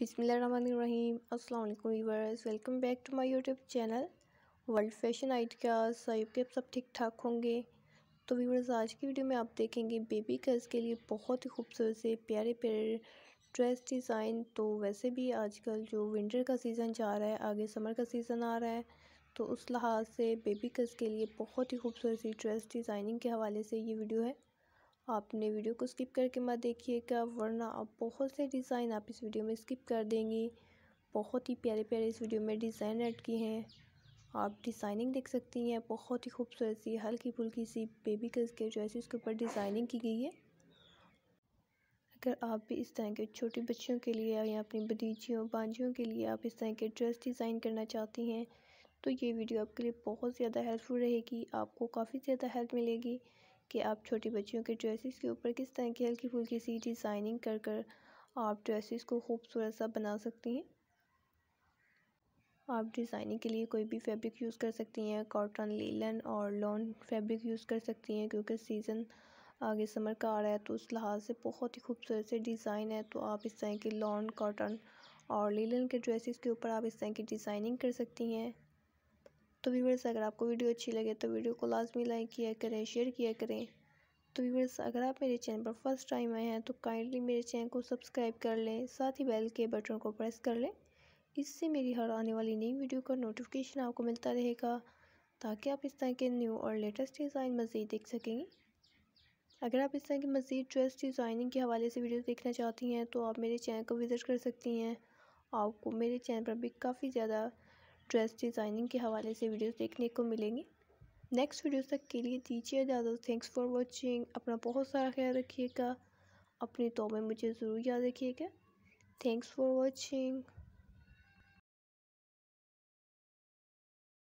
बिसमीम अल्लाम viewers welcome back to my YouTube channel world fashion ideas साहिब के आप सब ठीक ठाक होंगे तो वीवर्स आज की वीडियो में आप देखेंगे बेबी कर्ज के लिए बहुत ही खूबसूरत से प्यारे प्यारे ड्रेस डिज़ाइन तो वैसे भी आजकल जो विंटर का सीज़न जा रहा है आगे समर का सीज़न आ रहा है तो उस लिहाज से बेबी कर्ज के लिए बहुत ही खूबसूरत सी ड्रेस डिज़ाइनिंग के हवाले से ये वीडियो है आपने वीडियो को स्किप करके मत देखिएगा वरना आप बहुत से डिज़ाइन आप इस वीडियो में स्किप कर देंगी बहुत ही प्यारे प्यारे इस वीडियो में डिज़ाइन ऐड किए हैं आप डिज़ाइनिंग देख सकती हैं बहुत ही खूबसूरत सी हल्की फुल्की सी बेबी गर्ल्स के जो है उसके ऊपर डिज़ाइनिंग की गई है अगर आप भी इस तरह के छोटे बच्चियों के लिए या अपनी बदीचियों बांझियों के लिए आप इस तरह के ड्रेस डिज़ाइन करना चाहती हैं तो ये वीडियो आपके लिए बहुत ज़्यादा हेल्पफुल रहेगी आपको काफ़ी ज़्यादा हेल्प मिलेगी कि आप छोटी बच्चियों के ड्रेसेस के ऊपर किस तरह की हल्की फुल्की सी डिज़ाइनिंग कर कर आप ड्रेसेस को खूबसूरत सा बना सकती हैं आप डिज़ाइनिंग के लिए कोई भी फैब्रिक यूज़ कर सकती हैं कॉटन लीलन और लॉन फैब्रिक यूज़ कर सकती हैं क्योंकि सीज़न आगे समर का आ रहा है तो उस लिहाज से बहुत ही खूबसूरत से डिज़ाइन है तो आप इस तरह के लॉन कॉटन और लीलन के ड्रेसेस के ऊपर आप इस तरह की डिज़ाइनिंग कर सकती हैं तो व्यूवर्स अगर आपको वीडियो अच्छी लगे तो वीडियो को लाजमी लाइक किया करें शेयर किया करें तो व्यूवर्स अगर आप मेरे चैनल पर फर्स्ट टाइम आए हैं तो काइंडली मेरे चैनल को सब्सक्राइब कर लें साथ ही बेल के बटन को प्रेस कर लें इससे मेरी हर आने वाली नई वीडियो का नोटिफिकेशन आपको मिलता रहेगा ताकि आप इस तरह के न्यू और लेटेस्ट डिज़ाइन मज़ीद देख सकेंगे अगर आप इस तरह की मज़ीद ड्रेस डिज़ाइनिंग के हवाले से वीडियो देखना चाहती हैं तो आप मेरे चैनल को विज़िट कर सकती हैं आपको मेरे चैनल पर भी काफ़ी ज़्यादा ड्रेस डिज़ाइनिंग के हवाले से वीडियोस देखने को मिलेंगी नेक्स्ट वीडियो तक के लिए दीजिए ज़्यादा थैंक्स फॉर वाचिंग अपना बहुत सारा ख्याल रखिएगा अपनी तो में मुझे ज़रूर याद रखिएगा थैंक्स फॉर वॉचिंग